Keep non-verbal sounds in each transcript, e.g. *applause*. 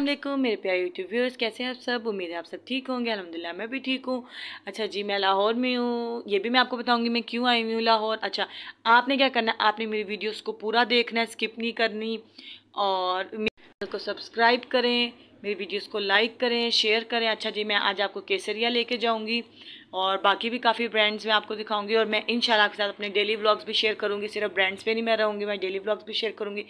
अल्लाम मेरे प्यारे यूट्यूब व्यूअर्स कैसे हैं आप सब उम्मीद है आप सब ठीक होंगे अलहमदिल्ला मैं भी ठीक हूँ अच्छा जी मैं लाहौर में हूँ ये भी मैं आपको बताऊँगी मैं क्यों आई हूँ लाहौर अच्छा आपने क्या करना आपने मेरी वीडियोज़ को पूरा देखना है स्किप नहीं करनी और को सब्सक्राइब करें मेरी वीडियोस को लाइक करें शेयर करें अच्छा जी मैं आज आपको केसरिया लेके जाऊंगी और बाकी भी काफ़ी ब्रांड्स मैं आपको दिखाऊंगी और मैं इन आपके साथ अपने डेली व्लॉग्स भी शेयर करूंगी सिर्फ ब्रांड्स पे नहीं मैं रहूँगी मैं डेली व्लॉग्स भी शेयर करूँगी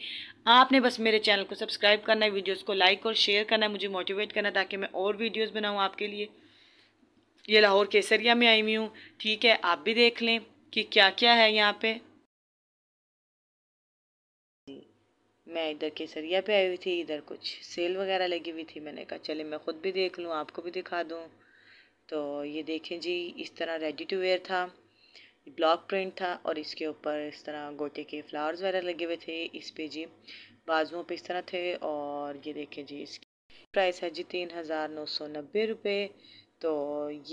आपने बस मेरे चैनल को सब्सक्राइब करना है वीडियोज़ को लाइक और शेयर करना है मुझे मोटिवेट करना ताकि मैं और वीडियोज़ बनाऊँ आपके लिए ये लाहौर केसरिया में आई हुई हूँ ठीक है आप भी देख लें कि क्या क्या है यहाँ पर मैं इधर केसरिया पे आई हुई थी इधर कुछ सेल वगैरह लगी हुई थी मैंने कहा चले मैं ख़ुद भी देख लूँ आपको भी दिखा दूँ तो ये देखें जी इस तरह रेडी टू वेयर था ब्लॉक प्रिंट था और इसके ऊपर इस तरह गोटे के फ्लावर्स वगैरह लगे हुए थे इस पे जी बाजुओं पे इस तरह थे और ये देखें जी इसकी प्राइस है जी तीन हज़ार नौ सौ नब्बे रुपये तो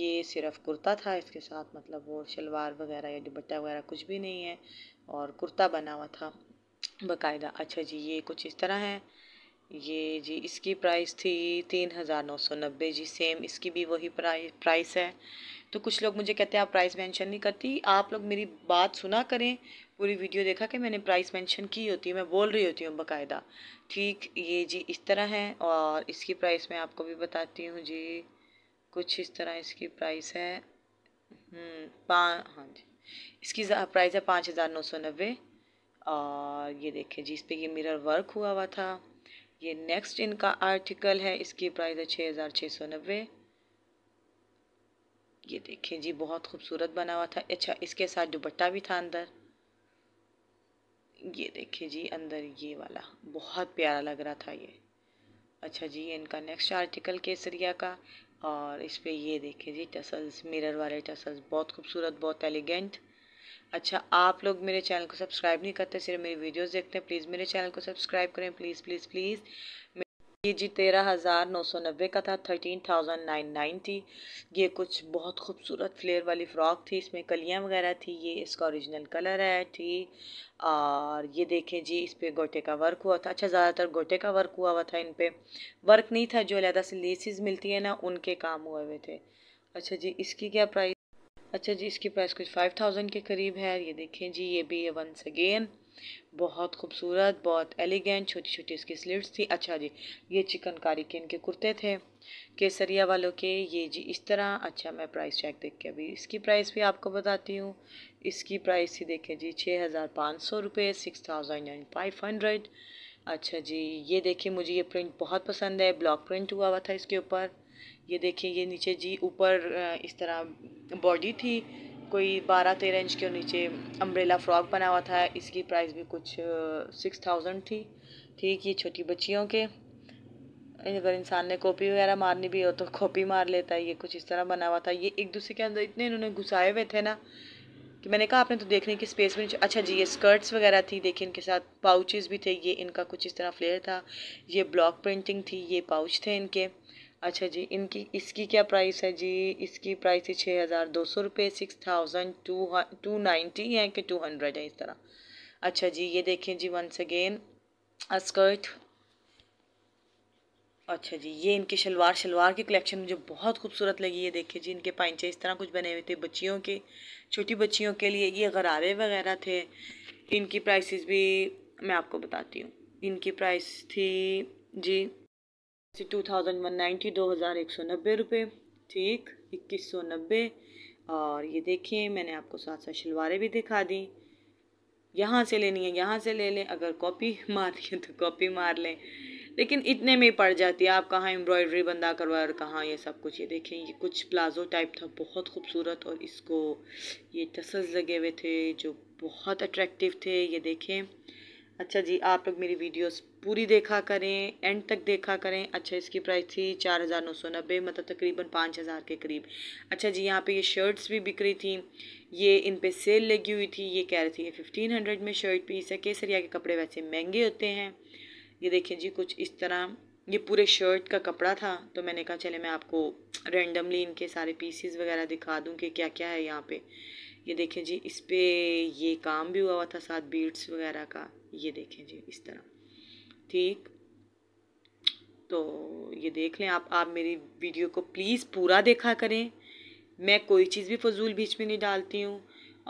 ये सिर्फ कुर्ता था इसके साथ मतलब वो शलवार वगैरह या दुपट्टा वगैरह कुछ भी नहीं है और कुर्ता बना हुआ था बाकायदा अच्छा जी ये कुछ इस तरह है ये जी इसकी प्राइस थी तीन हज़ार नौ सौ नब्बे जी सेम इसकी भी वही प्राइस प्राइस है तो कुछ लोग मुझे कहते हैं आप प्राइस मेंशन नहीं करती आप लोग मेरी बात सुना करें पूरी वीडियो देखा कि मैंने प्राइस मेंशन की होती है मैं बोल रही होती हूँ बकायदा ठीक ये जी इस तरह है और इसकी प्राइस मैं आपको भी बताती हूँ जी कुछ इस तरह इसकी प्राइस है हम्म, पाँ हाँ जी इसकी प्राइस है पाँच हज़ार नौ सौ नब्बे और ये देखें जिस पे ये मिरर वर्क हुआ हुआ था ये नेक्स्ट इनका आर्टिकल है इसकी प्राइस है छः हज़ार छः सौ नब्बे ये देखें जी बहुत खूबसूरत बना हुआ था अच्छा इसके साथ दुपट्टा भी था अंदर ये देखिए जी अंदर ये वाला बहुत प्यारा लग रहा था ये अच्छा जी ये इनका नेक्स्ट आर्टिकल केसरिया का और इस पर ये देखिए जी टसल्स मिरर वाले टसल्स बहुत खूबसूरत बहुत एलिगेंट अच्छा आप लोग मेरे चैनल को सब्सक्राइब नहीं करते सिर्फ मेरी वीडियोस देखते हैं प्लीज़ मेरे चैनल को सब्सक्राइब करें प्लीज़ प्लीज़ प्लीज़ ये जी तेरह हज़ार नौ सौ नब्बे का था थर्टीन थाउजेंड नाइन नाइन्टी ये कुछ बहुत खूबसूरत फ्लेयर वाली फ़्रॉक थी इसमें कलियाँ वगैरह थी ये इसका औरिजिनल कलर है ठीक और ये देखें जी इस पर गोटे का वर्क हुआ था अच्छा ज़्यादातर गोटे का वर्क हुआ हुआ था इन पर वर्क नहीं था जो अलहदा से लेसिस मिलती है ना उनके काम हुए हुए थे अच्छा जी इसकी क्या प्राइस अच्छा जी इसकी प्राइस कुछ फाइव थाउजेंड के करीब है ये देखें जी ये भी है वंस अगेन बहुत खूबसूरत बहुत एलिगेंट छोटी छोटी इसकी स्लिट्स थी अच्छा जी ये चिकनकारी के इनके कुर्ते थे केसरिया वालों के ये जी इस तरह अच्छा मैं प्राइस चेक देख के अभी इसकी प्राइस भी आपको बताती हूँ इसकी प्राइस ही देखें जी छः हज़ार पाँच सौ रुपये six thousand and five hundred अच्छा जी ये देखिए मुझे ये प्रिंट बहुत पसंद है ब्लॉक प्रिंट हुआ हुआ था इसके ऊपर ये देखें ये नीचे जी ऊपर इस तरह बॉडी थी कोई बारह तेरह इंच के नीचे अम्ब्रेला फ्रॉक बना हुआ था इसकी प्राइस भी कुछ सिक्स थाउजेंड थी ठीक ये छोटी बच्चियों के अगर इंसान ने कॉपी वगैरह मारनी भी हो तो कॉपी मार लेता है ये कुछ इस तरह बना हुआ था ये एक दूसरे के अंदर इतने इन्होंने घुसाए हुए थे ना कि मैंने कहा आपने तो देखने की स्पेस में अच्छा जी ये स्कर्ट्स वगैरह थी देखिए इनके साथ पाउचेस भी थे ये इनका कुछ इस तरह फ्लेयर था ये ब्लॉक प्रिंटिंग थी ये पाउच थे इनके अच्छा जी इनकी इसकी क्या प्राइस है जी इसकी प्राइस है छः हज़ार दो सौ रुपये six thousand two two ninety है कि टू हंड्रेड है इस तरह अच्छा जी ये देखें जी वंस अगेन स्कर्ट अच्छा जी ये इनकी शलवार शलवार की कलेक्शन मुझे बहुत खूबसूरत लगी है देखिए जी इनके पैंचे इस तरह कुछ बने हुए थे बच्चियों के छोटी बच्चियों के लिए ये गरारे वगैरह थे इनकी प्राइसेस भी मैं आपको बताती हूँ इनकी प्राइस थी जी टू थाउजेंड वन नाइन्टी दो हज़ार एक सौ नब्बे रुपये ठीक इक्कीस सौ नब्बे और ये देखिए मैंने आपको साथ साथ शलवारें भी दिखा दी यहाँ से लेनी है यहाँ से ले लें अगर कॉपी *laughs* मार है तो कॉपी मार लें लेकिन इतने में पड़ जाती है आप कहाँ एम्ब्रॉयडरी बंदा करवाए और कहाँ ये सब कुछ ये देखें ये कुछ प्लाजो टाइप था बहुत खूबसूरत और इसको ये टसल्स लगे हुए थे जो बहुत अट्रैक्टिव थे ये देखें अच्छा जी आप लोग मेरी वीडियोस पूरी देखा करें एंड तक देखा करें अच्छा इसकी प्राइस थी चार हज़ार नौ सौ नब्बे मतलब तकरीबन पाँच हज़ार के करीब अच्छा जी यहाँ पे ये शर्ट्स भी बिक रही थी ये इन पे सेल लगी हुई थी ये कह रही थी ये फिफ्टीन हंड्रेड में शर्ट पीस है केसरिया के कपड़े वैसे महंगे होते हैं ये देखें जी कुछ इस तरह ये पूरे शर्ट का कपड़ा था तो मैंने कहा चले मैं आपको रेंडमली इनके सारे पीसीज वगैरह दिखा दूँ कि क्या क्या है यहाँ पर ये देखें जी इस पर ये काम भी हुआ हुआ था साथ बीट्स वगैरह का ये देखें जी इस तरह ठीक तो ये देख लें आप आप मेरी वीडियो को प्लीज़ पूरा देखा करें मैं कोई चीज़ भी फजूल बीच में नहीं डालती हूँ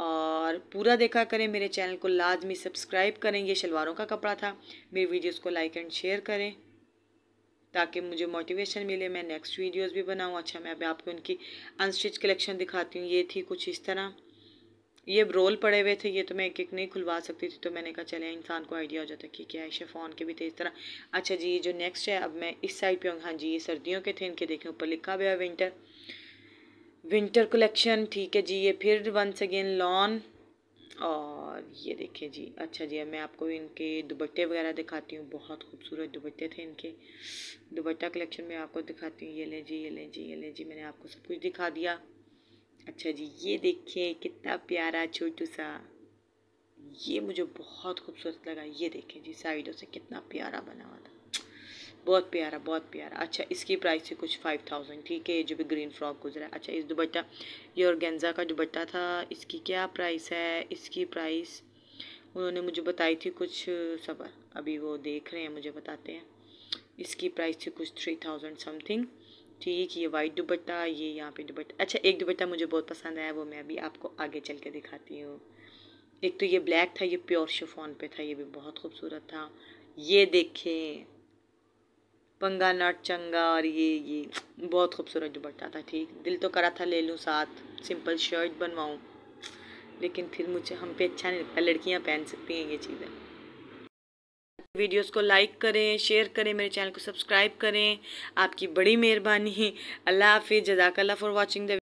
और पूरा देखा करें मेरे चैनल को लाजमी सब्सक्राइब करें ये शलवारों का कपड़ा था मेरी वीडियोस को लाइक एंड शेयर करें ताकि मुझे मोटिवेशन मिले मैं नेक्स्ट वीडियोस भी बनाऊँ अच्छा मैं अभी आपको उनकी अनस्टिच कलेक्शन दिखाती हूँ ये थी कुछ इस तरह ये रोल पड़े हुए थे ये तो मैं एक एक नहीं खुलवा सकती थी तो मैंने कहा चले इंसान को आइडिया हो जाता कि क्या है शेफॉन के भी थे इस तरह अच्छा जी जो नेक्स्ट है अब मैं इस साइड पर हूँ हाँ जी ये सर्दियों के थे इनके देखें ऊपर लिखा हुआ है विंटर विंटर कलेक्शन ठीक है जी ये फिर वंस अगेन लॉन और ये देखिए जी अच्छा जी मैं आपको इनके दुबट्टे वगैरह दिखाती हूँ बहुत खूबसूरत दुपट्टे थे इनके दुपट्टा कलेक्शन में आपको दिखाती हूँ ये ले जी ये ले जी ये ले जी मैंने आपको सब कुछ दिखा दिया अच्छा जी ये देखिए कितना प्यारा छोटू सा ये मुझे बहुत खूबसूरत लगा ये देखें जी साइडों से कितना प्यारा बना हुआ था बहुत प्यारा बहुत प्यारा अच्छा इसकी प्राइस है कुछ फाइव थाउजेंड ठीक है जो भी ग्रीन फ्रॉक गुजरा है अच्छा इस दुबट्टा ये और गेंजा का दुबट्टा था इसकी क्या प्राइस है इसकी प्राइस उन्होंने मुझे बताई थी कुछ सबर अभी वो देख रहे हैं मुझे बताते हैं इसकी प्राइस थी कुछ थ्री थाउजेंड समथिंग ठीक ये वाइट दुपट्टा ये यहाँ पे दुपट्टा अच्छा एक दुपट्टा मुझे बहुत पसंद आया वो मैं अभी आपको आगे चल के दिखाती हूँ एक तो ये ब्लैक था ये प्योर शिफॉन पे था ये भी बहुत खूबसूरत था ये देखें पंगा नट चंगा और ये ये बहुत खूबसूरत दुपट्टा था ठीक दिल तो करा था ले लूँ साथ सिंपल शर्ट बनवाऊँ लेकिन फिर मुझे हम पे अच्छा नहीं लगता लड़कियाँ पहन सकती हैं ये चीज़ें वीडियोस को लाइक करें शेयर करें मेरे चैनल को सब्सक्राइब करें आपकी बड़ी मेहरबानी अल्लाह हाफिज़ जजाकल्ला फ़ॉर वाचिंग द